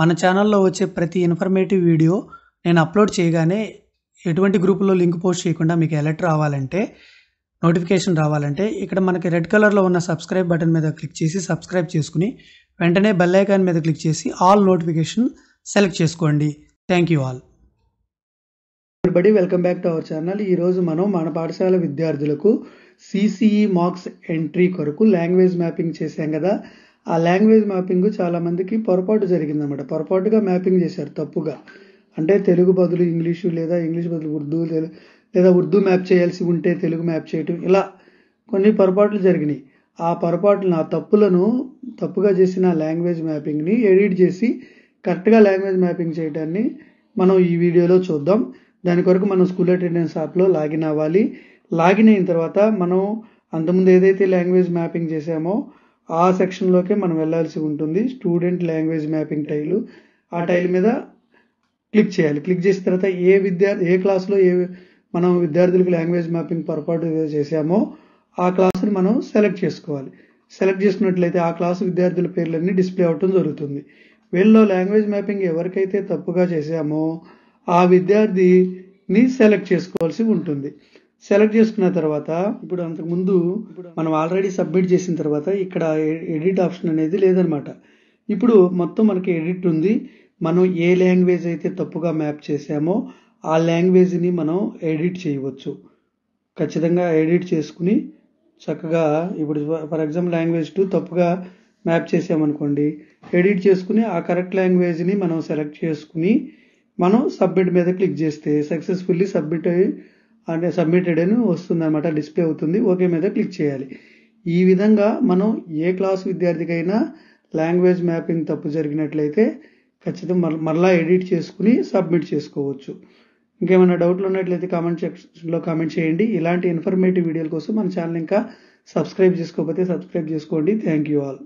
మన ఛానల్లో వచ్చే ప్రతి ఇన్ఫర్మేటివ్ వీడియో నేను అప్లోడ్ చేయగానే ఎటువంటి గ్రూపులో లింక్ పోస్ట్ చేయకుండా మీకు ఎలర్ట్ రావాలంటే నోటిఫికేషన్ రావాలంటే ఇక్కడ మనకి రెడ్ కలర్లో ఉన్న సబ్స్క్రైబ్ బటన్ మీద క్లిక్ చేసి సబ్స్క్రైబ్ చేసుకుని వెంటనే బెల్ ఐకాన్ మీద క్లిక్ చేసి ఆల్ నోటిఫికేషన్ సెలెక్ట్ చేసుకోండి thank you all buddy welcome back to our channel ఈరోజు మనం మన పాఠశాల విద్యార్థులకు సిసిఈ మార్క్స్ ఎంట్రీ కొరకు లాంగ్వేజ్ మ్యాపింగ్ చేశాం కదా ఆ లాంగ్వేజ్ మ్యాపింగ్ చాలా మందికి పొరపాటు జరిగిందన్నమాట పొరపాటుగా మ్యాపింగ్ చేశారు తప్పుగా అంటే తెలుగు బదులు ఇంగ్లీషు లేదా ఇంగ్లీష్ బదులు ఉర్దూ లేదా ఉర్దూ మ్యాప్ చేయాల్సి ఉంటే తెలుగు మ్యాప్ చేయటం ఇలా కొన్ని పొరపాట్లు జరిగినాయి ఆ పొరపాట్లు ఆ తప్పులను తప్పుగా చేసిన లాంగ్వేజ్ మ్యాపింగ్ని ఎడిట్ చేసి కరెక్ట్గా లాంగ్వేజ్ మ్యాపింగ్ చేయడాన్ని మనం ఈ వీడియోలో చూద్దాం దాని కొరకు మనం స్కూల్ అటెండెన్స్ యాప్లో లాగిన్ అవ్వాలి లాగిన్ అయిన తర్వాత మనం అంతకుముందు ఏదైతే లాంగ్వేజ్ మ్యాపింగ్ చేసామో ఆ సెక్షన్లోకే మనం వెళ్ళాల్సి ఉంటుంది స్టూడెంట్ లాంగ్వేజ్ మ్యాపింగ్ టైలు ఆ టైల్ మీద క్లిక్ చేయాలి క్లిక్ చేసిన తర్వాత ఏ విద్యార్ ఏ క్లాస్లో ఏ మనం విద్యార్థులకు లాంగ్వేజ్ మ్యాపింగ్ పొరపాటు చేసామో ఆ క్లాస్ని మనం సెలెక్ట్ చేసుకోవాలి సెలెక్ట్ చేసినట్లయితే ఆ క్లాస్ విద్యార్థుల పేర్లన్నీ డిస్ప్లే అవటం జరుగుతుంది వీళ్ళలో లాంగ్వేజ్ మ్యాపింగ్ ఎవరికైతే తప్పుగా చేశామో ఆ విద్యార్థిని సెలెక్ట్ చేసుకోవాల్సి ఉంటుంది సెలెక్ట్ చేసుకున్న తర్వాత ఇప్పుడు అంతకుముందు మనం ఆల్రెడీ సబ్మిట్ చేసిన తర్వాత ఇక్కడ ఎడిట్ ఆప్షన్ అనేది లేదనమాట ఇప్పుడు మొత్తం మనకి ఎడిట్ ఉంది మనం ఏ లాంగ్వేజ్ అయితే తప్పుగా మ్యాప్ చేసామో ఆ లాంగ్వేజ్ని మనం ఎడిట్ చేయవచ్చు ఖచ్చితంగా ఎడిట్ చేసుకుని చక్కగా ఇప్పుడు ఫర్ ఎగ్జాంపుల్ లాంగ్వేజ్ టు తప్పుగా మ్యాప్ చేసామనుకోండి ఎడిట్ చేసుకుని ఆ కరెక్ట్ లాంగ్వేజ్ని మనం సెలెక్ట్ చేసుకుని మనం సబ్మిట్ మీద క్లిక్ చేస్తే సక్సెస్ఫుల్లీ సబ్మిట్ అయ్యి అంటే సబ్మిటెడ్ అని వస్తుంది అనమాట డిస్ప్లే అవుతుంది ఓకే మీద క్లిక్ చేయాలి ఈ విధంగా మనం ఏ క్లాస్ విద్యార్థికైనా లాంగ్వేజ్ మ్యాపింగ్ తప్పు జరిగినట్లయితే ఖచ్చితంగా మరలా ఎడిట్ చేసుకుని సబ్మిట్ చేసుకోవచ్చు ఇంకేమైనా డౌట్లు ఉన్నట్లయితే కామెంట్ సెక్షన్లో కామెంట్ చేయండి ఇలాంటి ఇన్ఫర్మేటివ్ వీడియోల కోసం మన ఛానల్ ఇంకా సబ్స్క్రైబ్ చేసుకోకపోతే సబ్స్క్రైబ్ చేసుకోండి థ్యాంక్ యూ ఆల్